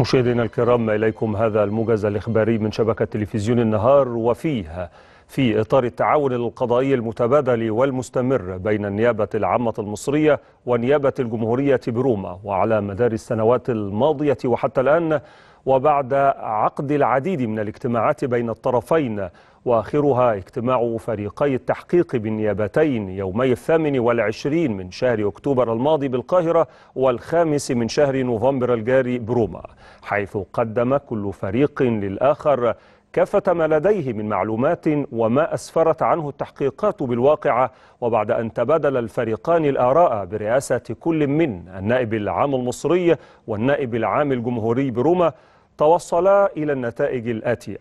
مشاهدينا الكرام إليكم هذا الموجز الإخباري من شبكة تلفزيون النهار وفيه في إطار التعاون القضائي المتبادل والمستمر بين النيابة العامة المصرية ونيابة الجمهورية بروما وعلى مدار السنوات الماضية وحتى الآن وبعد عقد العديد من الاجتماعات بين الطرفين واخرها اجتماع فريقي التحقيق بالنيابتين يومي الثامن والعشرين من شهر اكتوبر الماضي بالقاهره والخامس من شهر نوفمبر الجاري بروما حيث قدم كل فريق للاخر كافة ما لديه من معلومات وما أسفرت عنه التحقيقات بالواقعة وبعد أن تبادل الفريقان الآراء برئاسة كل من النائب العام المصري والنائب العام الجمهوري بروما توصلا إلى النتائج الآتية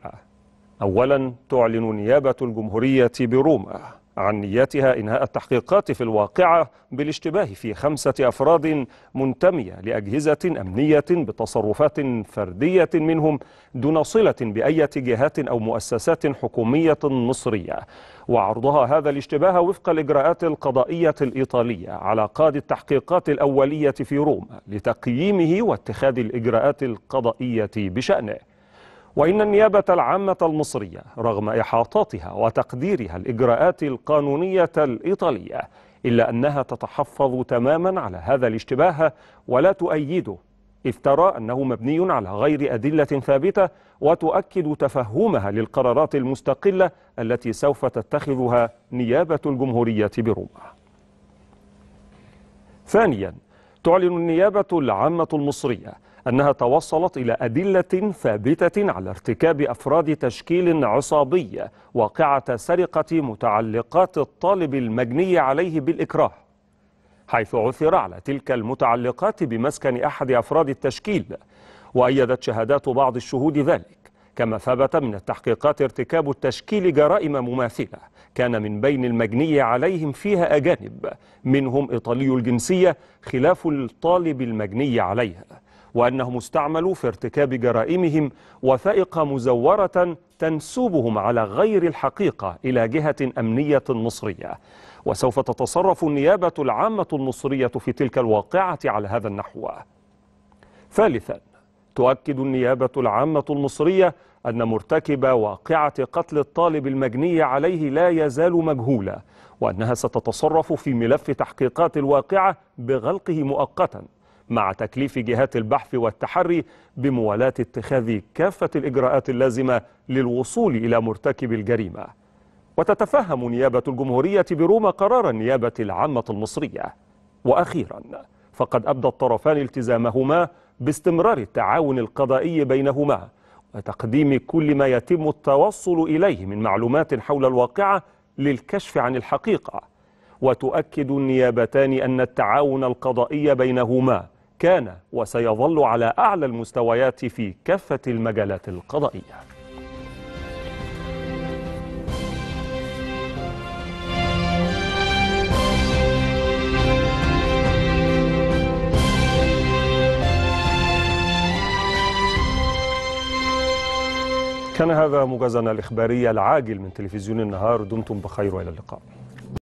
أولا تعلن نيابة الجمهورية بروما عن نيتها إنهاء التحقيقات في الواقعة بالاشتباه في خمسة أفراد منتمية لأجهزة أمنية بتصرفات فردية منهم دون صلة بأية جهات أو مؤسسات حكومية مصرية وعرضها هذا الاشتباه وفق الإجراءات القضائية الإيطالية على قاد التحقيقات الأولية في روما لتقييمه واتخاذ الإجراءات القضائية بشأنه وإن النيابة العامة المصرية رغم إحاطاتها وتقديرها الإجراءات القانونية الإيطالية إلا أنها تتحفظ تماما على هذا الاشتباه ولا تؤيده إذ ترى أنه مبني على غير أدلة ثابتة وتؤكد تفهمها للقرارات المستقلة التي سوف تتخذها نيابة الجمهورية بروما ثانيا تعلن النيابة العامة المصرية أنها توصلت إلى أدلة ثابتة على ارتكاب أفراد تشكيل عصابي واقعة سرقة متعلقات الطالب المجني عليه بالإكراه حيث عثر على تلك المتعلقات بمسكن أحد أفراد التشكيل وأيدت شهادات بعض الشهود ذلك كما ثبت من التحقيقات ارتكاب التشكيل جرائم مماثلة كان من بين المجني عليهم فيها أجانب منهم إيطالي الجنسية خلاف الطالب المجني عليها وأنهم استعملوا في ارتكاب جرائمهم وثائق مزورة تنسوبهم على غير الحقيقة إلى جهة أمنية مصرية وسوف تتصرف النيابة العامة المصرية في تلك الواقعة على هذا النحو ثالثا تؤكد النيابة العامة المصرية أن مرتكب واقعة قتل الطالب المجني عليه لا يزال مجهولا وأنها ستتصرف في ملف تحقيقات الواقعة بغلقه مؤقتا مع تكليف جهات البحث والتحري بموالاة اتخاذ كافة الإجراءات اللازمة للوصول إلى مرتكب الجريمة وتتفهم نيابة الجمهورية بروما قرار النيابة العامة المصرية وأخيرا فقد أبدى الطرفان التزامهما باستمرار التعاون القضائي بينهما وتقديم كل ما يتم التوصل إليه من معلومات حول الواقعة للكشف عن الحقيقة وتؤكد النيابتان أن التعاون القضائي بينهما كان وسيظل على أعلى المستويات في كافة المجالات القضائية كان هذا مجازنا الإخباري العاجل من تلفزيون النهار دمتم بخير وإلى اللقاء